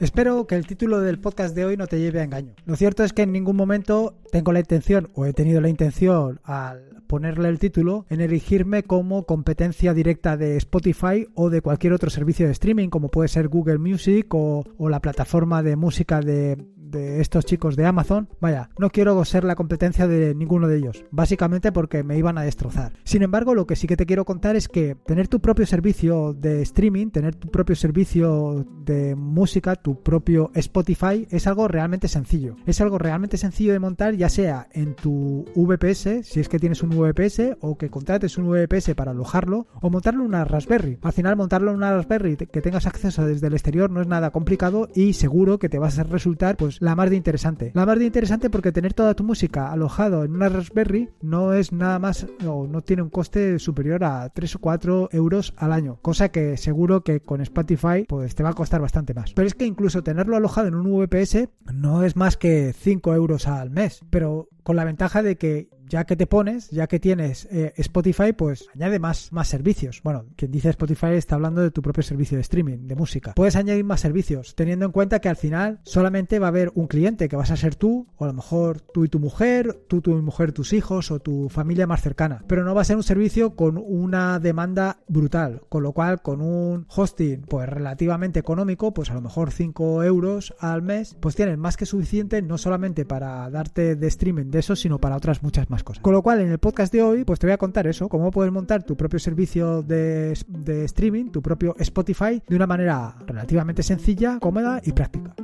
Espero que el título del podcast de hoy no te lleve a engaño. Lo cierto es que en ningún momento tengo la intención o he tenido la intención al ponerle el título en elegirme como competencia directa de Spotify o de cualquier otro servicio de streaming como puede ser Google Music o, o la plataforma de música de, de estos chicos de Amazon, vaya, no quiero ser la competencia de ninguno de ellos, básicamente porque me iban a destrozar. Sin embargo, lo que sí que te quiero contar es que tener tu propio servicio de streaming, tener tu propio servicio de música, tu propio Spotify, es algo realmente sencillo. Es algo realmente sencillo de montar, ya sea en tu VPS, si es que tienes un VPS, o que contrates un VPS para alojarlo, o montarlo en una Raspberry. Al final, montarlo en una Raspberry que tengas acceso desde el exterior no es nada complicado y seguro que te vas a resultar pues la más de interesante. La más de interesante porque tener toda tu música alojado en una Raspberry no es nada más o no tiene un coste superior a 3 o 4 euros al año, cosa que seguro que con Spotify pues te va a costar bastante más. Pero es que incluso tenerlo alojado en un VPS no es más que 5 euros al mes, pero con la ventaja de que ya que te pones, ya que tienes eh, Spotify, pues añade más, más servicios. Bueno, quien dice Spotify está hablando de tu propio servicio de streaming, de música. Puedes añadir más servicios, teniendo en cuenta que al final solamente va a haber un cliente, que vas a ser tú, o a lo mejor tú y tu mujer, tú, tu mujer, tus hijos o tu familia más cercana. Pero no va a ser un servicio con una demanda brutal, con lo cual con un hosting pues relativamente económico, pues a lo mejor 5 euros al mes, pues tienes más que suficiente no solamente para darte de streaming de eso, sino para otras muchas más con lo cual, en el podcast de hoy, pues te voy a contar eso, cómo puedes montar tu propio servicio de streaming, tu propio Spotify, de una manera relativamente sencilla, cómoda y práctica.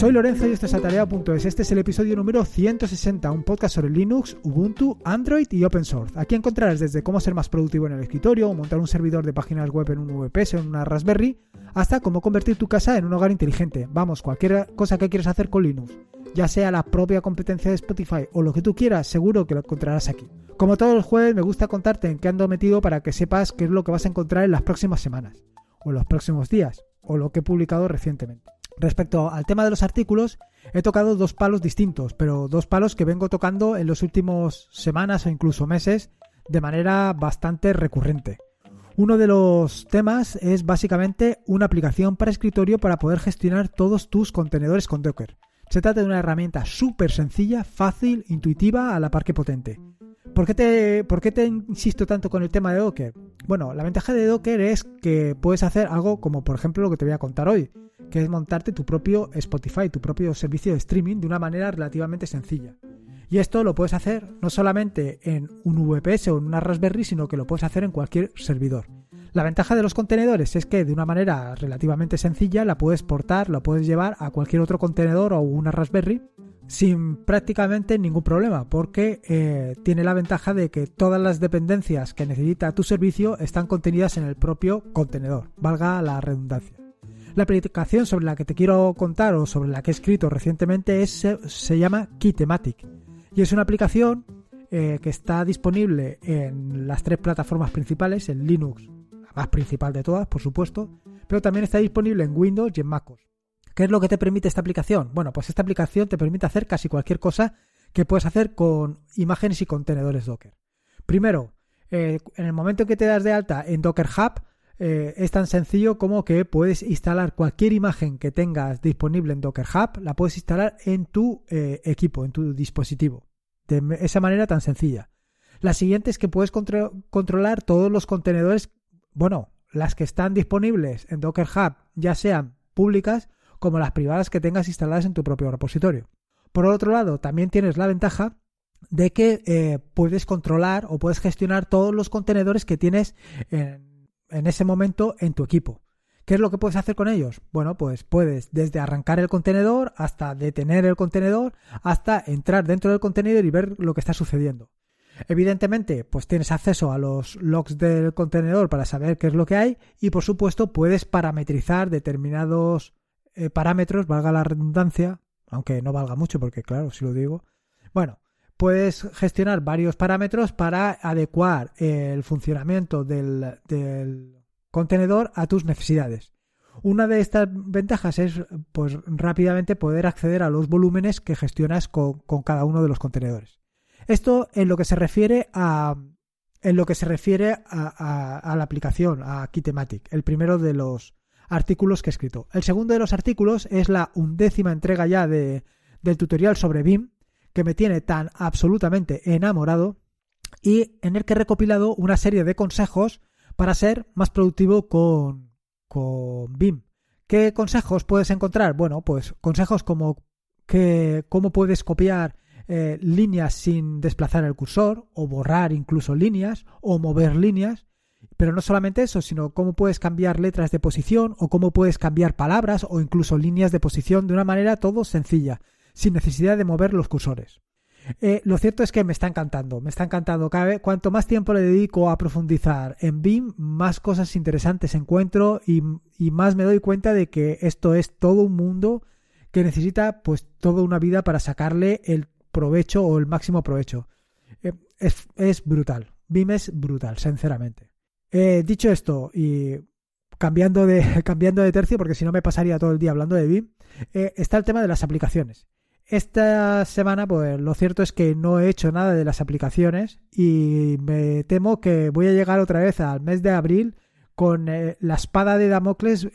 Soy Lorenzo y esto es Atareado.es. Este es el episodio número 160, un podcast sobre Linux, Ubuntu, Android y Open Source. Aquí encontrarás desde cómo ser más productivo en el escritorio montar un servidor de páginas web en un VPS o en una Raspberry, hasta cómo convertir tu casa en un hogar inteligente. Vamos, cualquier cosa que quieras hacer con Linux, ya sea la propia competencia de Spotify o lo que tú quieras, seguro que lo encontrarás aquí. Como todos los jueves, me gusta contarte en qué ando metido para que sepas qué es lo que vas a encontrar en las próximas semanas, o en los próximos días, o lo que he publicado recientemente. Respecto al tema de los artículos, he tocado dos palos distintos, pero dos palos que vengo tocando en las últimas semanas o incluso meses de manera bastante recurrente. Uno de los temas es básicamente una aplicación para escritorio para poder gestionar todos tus contenedores con Docker. Se trata de una herramienta súper sencilla, fácil, intuitiva, a la par que potente. ¿Por qué, te, ¿Por te insisto tanto con el tema de Docker? Bueno, la ventaja de Docker es que puedes hacer algo como por ejemplo lo que te voy a contar hoy, que es montarte tu propio Spotify, tu propio servicio de streaming de una manera relativamente sencilla. Y esto lo puedes hacer no solamente en un VPS o en una Raspberry, sino que lo puedes hacer en cualquier servidor. La ventaja de los contenedores es que de una manera relativamente sencilla la puedes portar, la puedes llevar a cualquier otro contenedor o una Raspberry sin prácticamente ningún problema, porque eh, tiene la ventaja de que todas las dependencias que necesita tu servicio están contenidas en el propio contenedor, valga la redundancia. La aplicación sobre la que te quiero contar o sobre la que he escrito recientemente es, se, llama Kitematic y es una aplicación eh, que está disponible en las tres plataformas principales, en Linux, más principal de todas, por supuesto, pero también está disponible en Windows y en MacOS. ¿Qué es lo que te permite esta aplicación? Bueno, pues esta aplicación te permite hacer casi cualquier cosa que puedes hacer con imágenes y contenedores Docker. Primero, eh, en el momento en que te das de alta en Docker Hub, eh, es tan sencillo como que puedes instalar cualquier imagen que tengas disponible en Docker Hub, la puedes instalar en tu eh, equipo, en tu dispositivo. De esa manera tan sencilla. La siguiente es que puedes controlar todos los contenedores bueno, las que están disponibles en Docker Hub, ya sean públicas como las privadas que tengas instaladas en tu propio repositorio. Por otro lado, también tienes la ventaja de que eh, puedes controlar o puedes gestionar todos los contenedores que tienes en ese momento en tu equipo. ¿Qué es lo que puedes hacer con ellos? Bueno, pues puedes desde arrancar el contenedor hasta detener el contenedor, hasta entrar dentro del contenedor y ver lo que está sucediendo. Evidentemente, pues tienes acceso a los logs del contenedor para saber qué es lo que hay y por supuesto puedes parametrizar determinados eh, parámetros, valga la redundancia, aunque no valga mucho porque claro, si lo digo. Bueno, puedes gestionar varios parámetros para adecuar el funcionamiento del, contenedor a tus necesidades. Una de estas ventajas es pues rápidamente poder acceder a los volúmenes que gestionas con cada uno de los contenedores. Esto en lo que se refiere a en lo que se refiere a, la aplicación, a Kitematic, el primero de los artículos que he escrito. El segundo de los artículos es la undécima entrega ya de, del tutorial sobre BIM, que me tiene tan absolutamente enamorado y en el que he recopilado una serie de consejos para ser más productivo con, con BIM. ¿Qué consejos puedes encontrar? Bueno, pues consejos como que, cómo puedes copiar eh, líneas sin desplazar el cursor o borrar incluso líneas o mover líneas. Pero no solamente eso, sino cómo puedes cambiar letras de posición o cómo puedes cambiar palabras o incluso líneas de posición de una manera todo sencilla, sin necesidad de mover los cursores. Eh, lo cierto es que me está encantando, me está encantando. Cada vez, cuanto más tiempo le dedico a profundizar en BIM, más cosas interesantes encuentro y, y, más me doy cuenta de que esto es todo un mundo que necesita pues toda una vida para sacarle el provecho o el máximo provecho. Eh, es, brutal. BIM es brutal, sinceramente. He eh, dicho esto, y cambiando de, cambiando de tercio, porque si no me pasaría todo el día hablando de BIM, eh, está el tema de las aplicaciones. Esta semana, pues lo cierto es que no he hecho nada de las aplicaciones y me temo que voy a llegar otra vez al mes de abril con la espada de Damocles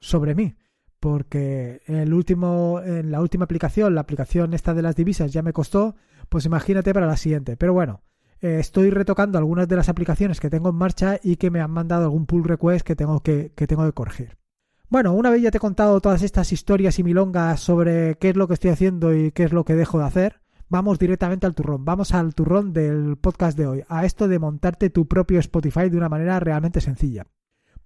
sobre mí porque último, en la última aplicación, la aplicación esta de las divisas ya me costó, pues imagínate para la siguiente. Pero bueno, eh, estoy retocando algunas de las aplicaciones que tengo en marcha y que me han mandado algún pull request que tengo que, que tengo que corregir. Bueno, una vez ya te he contado todas estas historias y milongas sobre qué es lo que estoy haciendo y qué es lo que dejo de hacer, vamos directamente al turrón, vamos al turrón del podcast de hoy, a esto de montarte tu propio Spotify de una manera realmente sencilla.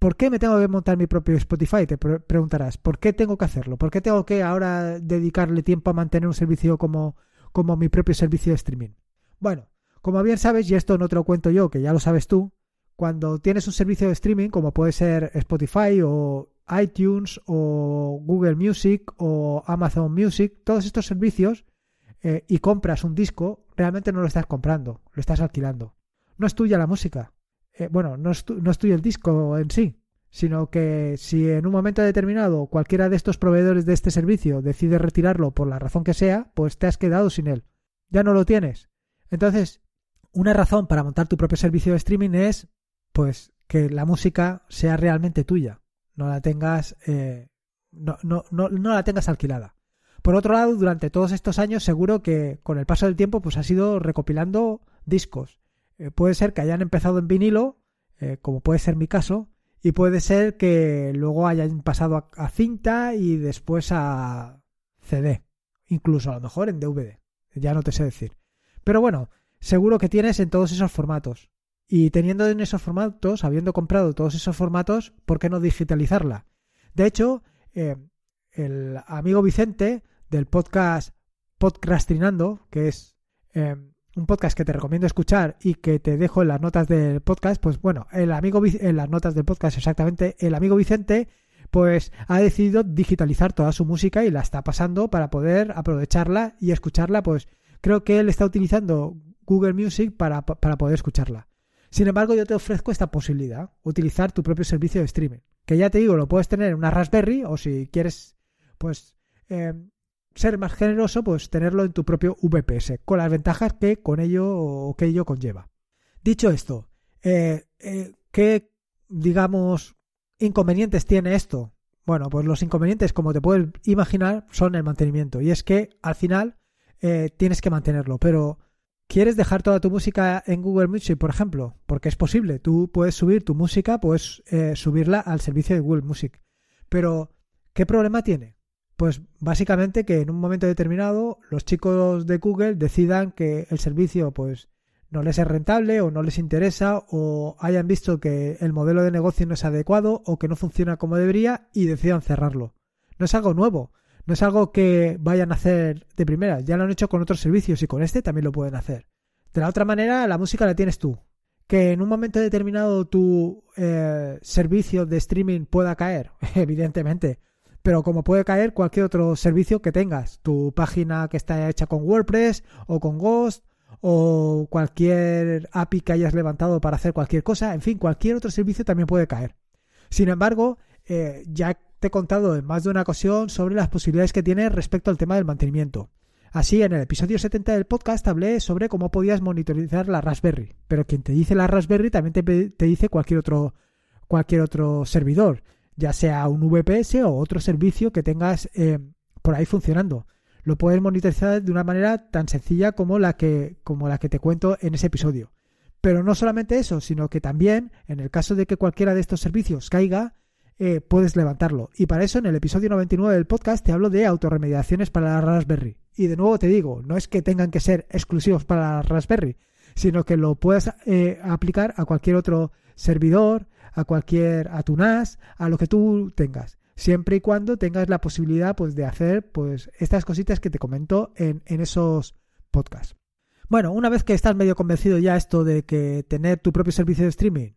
¿por qué me tengo que montar mi propio Spotify? Te preguntarás, ¿por qué tengo que hacerlo? ¿Por qué tengo que ahora dedicarle tiempo a mantener un servicio como, como mi propio servicio de streaming? Bueno, como bien sabes, y esto no te lo cuento yo, que ya lo sabes tú, cuando tienes un servicio de streaming, como puede ser Spotify o iTunes o Google Music o Amazon Music, todos estos servicios, eh, y compras un disco, realmente no lo estás comprando, lo estás alquilando. No es tuya la música, eh, bueno, no es, el disco en sí, sino que si en un momento determinado cualquiera de estos proveedores de este servicio decide retirarlo por la razón que sea, pues te has quedado sin él. Ya no lo tienes. Entonces, una razón para montar tu propio servicio de streaming es, pues, que la música sea realmente tuya. No la tengas, eh, no, la tengas alquilada. Por otro lado, durante todos estos años, seguro que con el paso del tiempo, pues has ido recopilando discos eh, puede ser que hayan empezado en vinilo, eh, como puede ser mi caso, y puede ser que luego hayan pasado a, cinta y después a CD, incluso a lo mejor en DVD, ya no te sé decir. Pero bueno, seguro que tienes en todos esos formatos. Y teniendo en esos formatos, habiendo comprado todos esos formatos, ¿por qué no digitalizarla? De hecho, eh, el amigo Vicente del podcast Trinando, que es un podcast que te recomiendo escuchar y que te dejo en las notas del podcast, pues bueno, el amigo en las notas del podcast exactamente, el amigo Vicente pues ha decidido digitalizar toda su música y la está pasando para poder aprovecharla y escucharla, pues creo que él está utilizando Google Music para, poder escucharla. Sin embargo, yo te ofrezco esta posibilidad, utilizar tu propio servicio de streaming, que ya te digo, lo puedes tener en una Raspberry o si quieres, pues eh, ser más generoso, pues tenerlo en tu propio VPS, con las ventajas que con ello o que ello conlleva. Dicho esto, eh, eh, ¿qué, digamos, inconvenientes tiene esto? Bueno, pues los inconvenientes, como te puedes imaginar, son el mantenimiento. Y es que al final eh, tienes que mantenerlo, pero ¿quieres dejar toda tu música en Google Music, por ejemplo? Porque es posible, tú puedes subir tu música, puedes subirla al servicio de Google Music. Pero, ¿qué problema tiene? Pues básicamente que en un momento determinado los chicos de Google decidan que el servicio pues no les es rentable o no les interesa o hayan visto que el modelo de negocio no es adecuado o que no funciona como debería y decidan cerrarlo. No es algo nuevo, no es algo que vayan a hacer de primera, ya lo han hecho con otros servicios y con este también lo pueden hacer. De la otra manera, la música la tienes tú. Que en un momento determinado tu eh, servicio de streaming pueda caer, evidentemente pero como puede caer cualquier otro servicio que tengas, tu página que está hecha con WordPress o con Ghost o cualquier API que hayas levantado para hacer cualquier cosa, en fin, cualquier otro servicio también puede caer. Sin embargo, eh, ya te he contado en más de una ocasión sobre las posibilidades que tiene respecto al tema del mantenimiento. Así, en el episodio 70 del podcast hablé sobre cómo podías monitorizar la Raspberry, pero quien te dice la Raspberry también te, dice cualquier otro, cualquier otro servidor ya sea un VPS o otro servicio que tengas eh, por ahí funcionando. Lo puedes monitorizar de una manera tan sencilla como la que, como la que te cuento en ese episodio. Pero no solamente eso, sino que también, en el caso de que cualquiera de estos servicios caiga, eh, puedes levantarlo. Y para eso, en el episodio 99 del podcast, te hablo de autorremediaciones para la Raspberry. Y de nuevo te digo, no es que tengan que ser exclusivos para la Raspberry, sino que lo puedas eh, aplicar a cualquier otro servidor, a cualquier NAS, a lo que tú tengas. Siempre y cuando tengas la posibilidad pues, de hacer pues, estas cositas que te comentó en, esos podcasts. Bueno, una vez que estás medio convencido ya esto de que tener tu propio servicio de streaming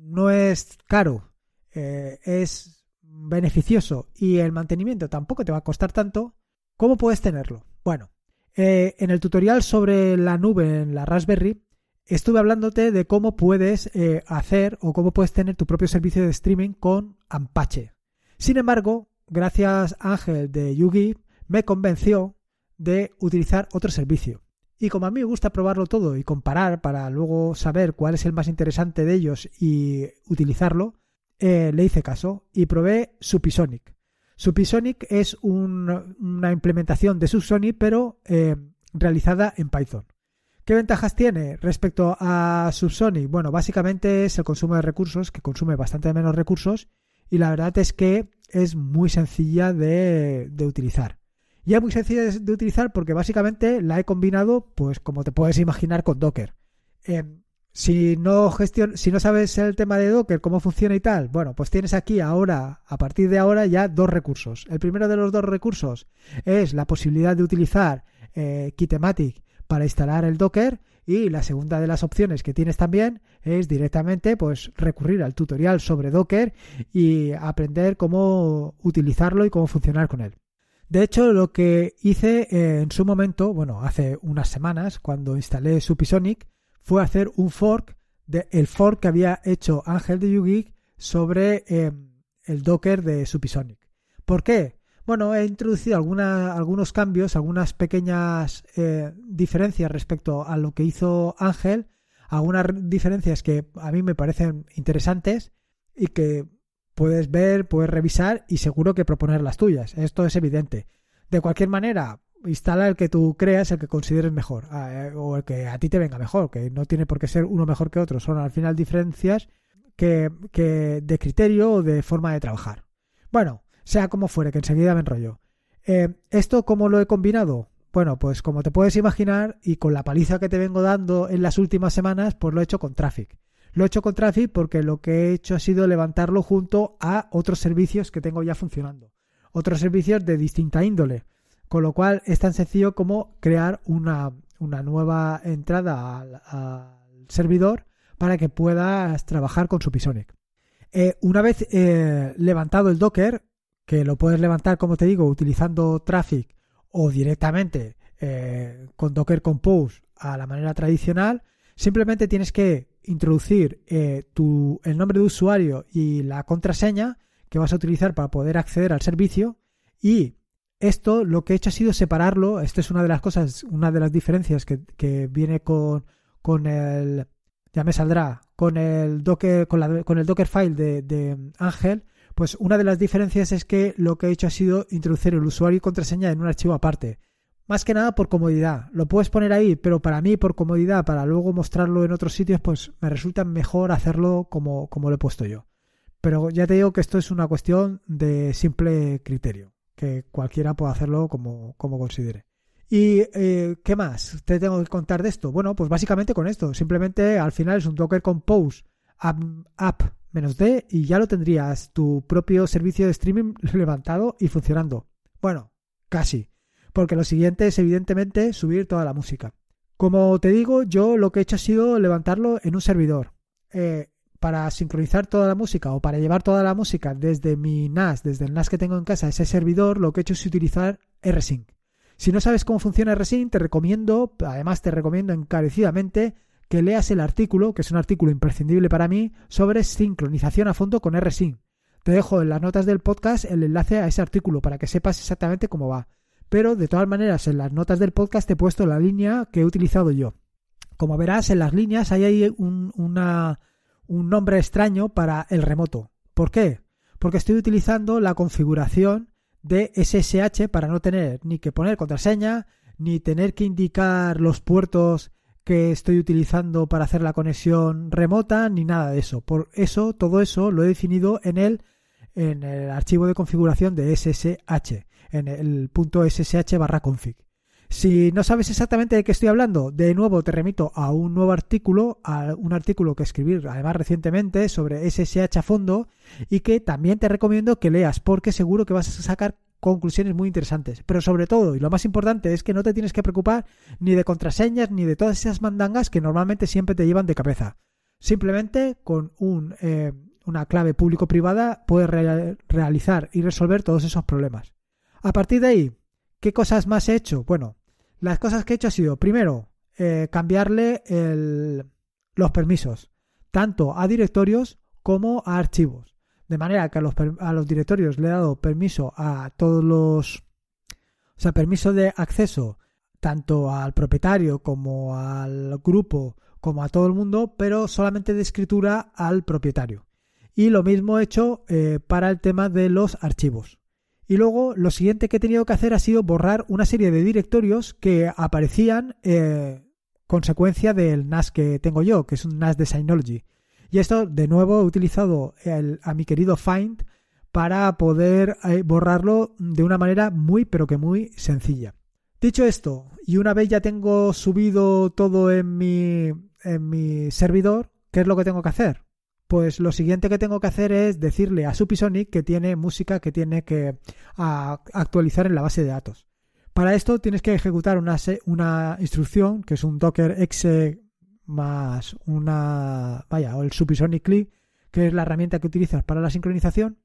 no es caro, eh, es beneficioso y el mantenimiento tampoco te va a costar tanto, ¿cómo puedes tenerlo? Bueno, eh, en el tutorial sobre la nube en la Raspberry estuve hablándote de cómo puedes eh, hacer o cómo puedes tener tu propio servicio de streaming con Ampache. Sin embargo, gracias a Ángel de Yugi, me convenció de utilizar otro servicio. Y como a mí me gusta probarlo todo y comparar para luego saber cuál es el más interesante de ellos y utilizarlo, eh, le hice caso y probé Supisonic. Supisonic es una implementación de Subsonic pero eh, realizada en Python. ¿Qué ventajas tiene respecto a Subsonic? Bueno, básicamente es el consumo de recursos, que consume bastante menos recursos, y la verdad es que es muy sencilla de, utilizar. Y es muy sencilla de, utilizar porque básicamente la he combinado, pues como te puedes imaginar, con Docker. Em, si no, sabes el tema de Docker, cómo funciona y tal, bueno, pues tienes aquí ahora, a partir de ahora, ya dos recursos. El primero de los dos recursos es la posibilidad de utilizar eh, Kitematic para instalar el Docker y la segunda de las opciones que tienes también es directamente pues recurrir al tutorial sobre Docker y aprender cómo utilizarlo y cómo funcionar con él. De hecho, lo que hice en su momento, bueno, hace unas semanas cuando instalé Supisonic, fue hacer un fork del el fork que había hecho Ángel de YouGeek sobre eh, el Docker de Supisonic. ¿Por qué? Bueno, he introducido algunos cambios, algunas pequeñas eh, diferencias respecto a lo que hizo Ángel, algunas diferencias que a mí me parecen interesantes y que puedes ver, puedes revisar y seguro que proponer las tuyas. Esto es evidente. De cualquier manera, instala el que tú creas, el que consideres mejor ah, eh, o el que a ti te venga mejor, que no tiene por qué ser uno mejor que otro, son al final diferencias que de criterio o de forma de trabajar. Bueno, sea como fuere, que enseguida me enrollo. Eh, ¿Esto cómo lo he combinado? Bueno, pues como te puedes imaginar y con la paliza que te vengo dando en las últimas semanas, pues lo he hecho con Traffic. Lo he hecho con Traffic porque lo que he hecho ha sido levantarlo junto a otros servicios que tengo ya funcionando. Otros servicios de distinta índole. Con lo cual es tan sencillo como crear una, nueva entrada al, servidor para que puedas trabajar con su eh, una vez eh, levantado el Docker, que lo puedes levantar, como te digo, utilizando Traffic o directamente eh, con Docker Compose a la manera tradicional, simplemente tienes que introducir eh, el nombre de usuario y la contraseña que vas a utilizar para poder acceder al servicio y esto lo que he hecho ha sido separarlo, esto es una de las cosas, una de las diferencias que, viene con, el, ya me saldrá, con el Docker, con, la, con el Dockerfile de, de Ángel, pues una de las diferencias es que lo que he hecho ha sido introducir el usuario y contraseña en un archivo aparte. Más que nada por comodidad. Lo puedes poner ahí, pero para mí, por comodidad, para luego mostrarlo en otros sitios, pues me resulta mejor hacerlo como, como lo he puesto yo. Pero ya te digo que esto es una cuestión de simple criterio, que cualquiera puede hacerlo como, considere. ¿Y eh, qué más te tengo que contar de esto? Bueno, pues básicamente con esto. Simplemente al final es un Docker Compose app-d y ya lo tendrías tu propio servicio de streaming levantado y funcionando. Bueno, casi, porque lo siguiente es evidentemente subir toda la música. Como te digo, yo lo que he hecho ha sido levantarlo en un servidor. Eh, para sincronizar toda la música o para llevar toda la música desde mi NAS, desde el NAS que tengo en casa, ese servidor, lo que he hecho es utilizar RSync. Si no sabes cómo funciona RSync, te recomiendo, además te recomiendo encarecidamente que leas el artículo, que es un artículo imprescindible para mí, sobre sincronización a fondo con rsync. Te dejo en las notas del podcast el enlace a ese artículo para que sepas exactamente cómo va. Pero de todas maneras, en las notas del podcast te he puesto la línea que he utilizado yo. Como verás, en las líneas hay ahí un, una, un nombre extraño para el remoto. ¿Por qué? Porque estoy utilizando la configuración de SSH para no tener ni que poner contraseña, ni tener que indicar los puertos que estoy utilizando para hacer la conexión remota ni nada de eso. Por eso, todo eso lo he definido en el, en el archivo de configuración de SSH, en el punto SSH barra config. Si no sabes exactamente de qué estoy hablando, de nuevo te remito a un nuevo artículo, a un artículo que escribí además recientemente sobre SSH a fondo y que también te recomiendo que leas porque seguro que vas a sacar conclusiones muy interesantes. Pero sobre todo, y lo más importante, es que no te tienes que preocupar ni de contraseñas ni de todas esas mandangas que normalmente siempre te llevan de cabeza. Simplemente con un, eh, una clave público-privada puedes realizar y resolver todos esos problemas. A partir de ahí, ¿qué cosas más he hecho? Bueno, las cosas que he hecho ha sido, primero, eh, cambiarle los permisos, tanto a directorios como a archivos. De manera que a los, a los directorios le he dado permiso a todos los... O sea, permiso de acceso tanto al propietario como al grupo como a todo el mundo, pero solamente de escritura al propietario. Y lo mismo he hecho eh, para el tema de los archivos. Y luego lo siguiente que he tenido que hacer ha sido borrar una serie de directorios que aparecían eh, consecuencia del NAS que tengo yo, que es un NAS de Synology. Y esto, de nuevo, he utilizado el, a mi querido Find para poder eh, borrarlo de una manera muy, pero que muy sencilla. Dicho esto, y una vez ya tengo subido todo en mi, en mi servidor, ¿qué es lo que tengo que hacer? Pues lo siguiente que tengo que hacer es decirle a Supisonic que tiene música que tiene que actualizar en la base de datos. Para esto tienes que ejecutar una, una instrucción, que es un docker exe más una, vaya, o el Supersonic Click, que es la herramienta que utilizas para la sincronización,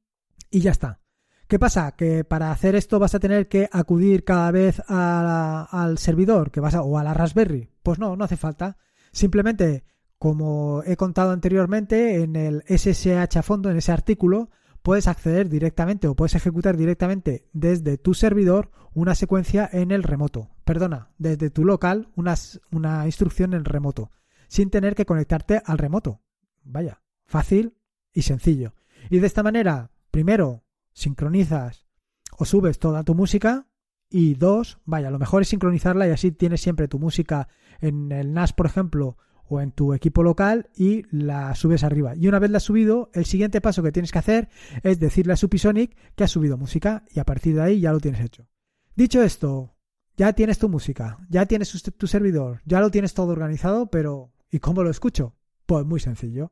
y ya está. ¿Qué pasa? Que para hacer esto vas a tener que acudir cada vez al servidor que vas o a la Raspberry. Pues no, no hace falta. Simplemente, como he contado anteriormente, en el SSH a fondo, en ese artículo, puedes acceder directamente o puedes ejecutar directamente desde tu servidor una secuencia en el remoto. Perdona, desde tu local una, una instrucción en remoto sin tener que conectarte al remoto. Vaya, fácil y sencillo. Y de esta manera, primero, sincronizas o subes toda tu música y dos, vaya, lo mejor es sincronizarla y así tienes siempre tu música en el NAS, por ejemplo, o en tu equipo local y la subes arriba. Y una vez la has subido, el siguiente paso que tienes que hacer es decirle a Supisonic que has subido música y a partir de ahí ya lo tienes hecho. Dicho esto, ya tienes tu música, ya tienes tu servidor, ya lo tienes todo organizado, pero ¿Y cómo lo escucho? Pues muy sencillo.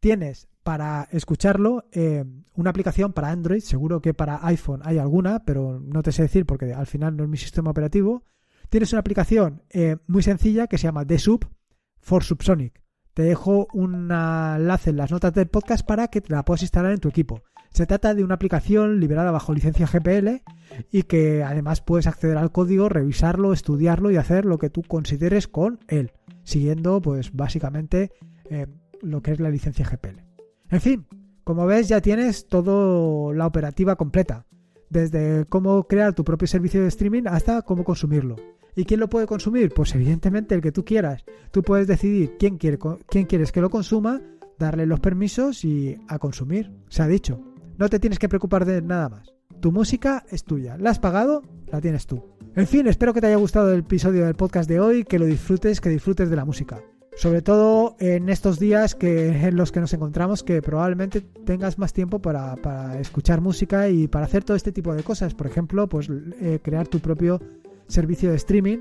Tienes para escucharlo eh, una aplicación para Android, seguro que para iPhone hay alguna, pero no te sé decir porque al final no es mi sistema operativo. Tienes una aplicación eh, muy sencilla que se llama Sub for Subsonic. Te dejo un enlace en las notas del podcast para que la puedas instalar en tu equipo. Se trata de una aplicación liberada bajo licencia GPL y que además puedes acceder al código, revisarlo, estudiarlo y hacer lo que tú consideres con él siguiendo pues básicamente eh, lo que es la licencia GPL. En fin, como ves ya tienes toda la operativa completa, desde cómo crear tu propio servicio de streaming hasta cómo consumirlo. ¿Y quién lo puede consumir? Pues evidentemente el que tú quieras. Tú puedes decidir quién, quiere, quién quieres que lo consuma, darle los permisos y a consumir. Se ha dicho. No te tienes que preocupar de nada más. Tu música es tuya. La has pagado, la tienes tú. En fin, espero que te haya gustado el episodio del podcast de hoy, que lo disfrutes, que disfrutes de la música. Sobre todo en estos días que, en los que nos encontramos, que probablemente tengas más tiempo para, escuchar música y para hacer todo este tipo de cosas. Por ejemplo, pues eh, crear tu propio servicio de streaming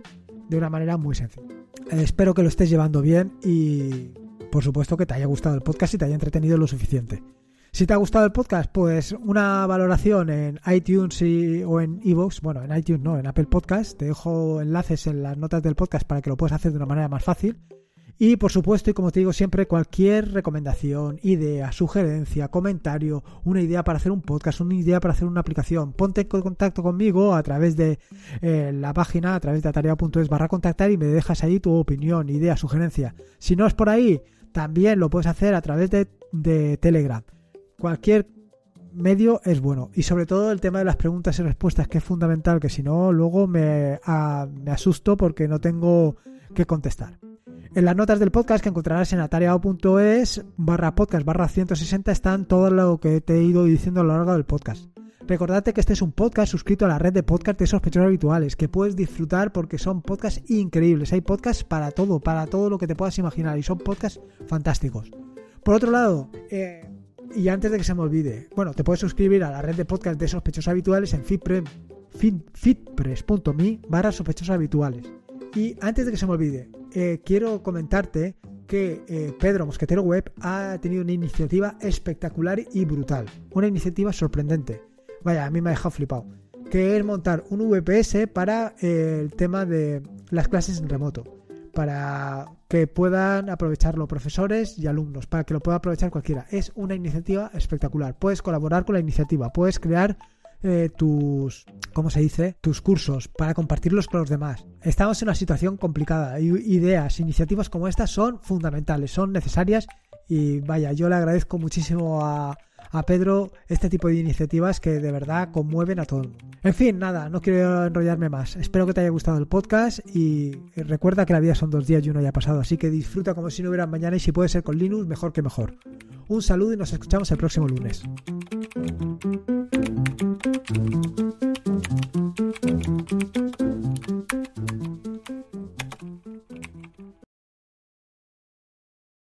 de una manera muy sencilla. Eh, espero que lo estés llevando bien y por supuesto que te haya gustado el podcast y te haya entretenido lo suficiente. Si te ha gustado el podcast, pues una valoración en iTunes o en iVoox, bueno, en iTunes no, en Apple Podcast. Te dejo enlaces en las notas del podcast para que lo puedas hacer de una manera más fácil. Y por supuesto, y como te digo siempre, cualquier recomendación, idea, sugerencia, comentario, una idea para hacer un podcast, una idea para hacer una aplicación, ponte en contacto conmigo a través de eh, la página, a través de atarea.es barra contactar y me dejas ahí tu opinión, idea, sugerencia. Si no es por ahí, también lo puedes hacer a través de Telegram cualquier medio es bueno. Y sobre todo el tema de las preguntas y respuestas, que es fundamental, que si no, luego me, asusto porque no tengo que contestar. En las notas del podcast que encontrarás en atareado.es barra podcast barra 160 están todo lo que te he ido diciendo a lo largo del podcast. Recordate que este es un podcast suscrito a la red de podcast de sospechosos habituales, que puedes disfrutar porque son podcasts increíbles. Hay podcasts para todo, para todo lo que te puedas imaginar y son podcasts fantásticos. Por otro lado, eh, y antes de que se me olvide, bueno, te puedes suscribir a la red de podcast de sospechosos habituales en fitpress.me barra sospechosos habituales. Y antes de que se me olvide, eh, quiero comentarte que eh, Pedro Mosquetero Web ha tenido una iniciativa espectacular y brutal. Una iniciativa sorprendente. Vaya, a mí me ha dejado flipado. Que es montar un VPS para eh, el tema de las clases en remoto para que puedan aprovecharlo profesores y alumnos, para que lo pueda aprovechar cualquiera. Es una iniciativa espectacular. Puedes colaborar con la iniciativa, puedes crear eh, tus, ¿cómo se dice? Tus cursos para compartirlos con los demás. Estamos en una situación complicada. Ideas, iniciativas como estas son fundamentales, son necesarias y vaya, yo le agradezco muchísimo a a Pedro este tipo de iniciativas que de verdad conmueven a todo En fin, nada, no quiero enrollarme más. Espero que te haya gustado el podcast y recuerda que la vida son dos días y uno ya ha pasado, así que disfruta como si no hubiera mañana y si puede ser con Linux, mejor que mejor. Un saludo y nos escuchamos el próximo lunes.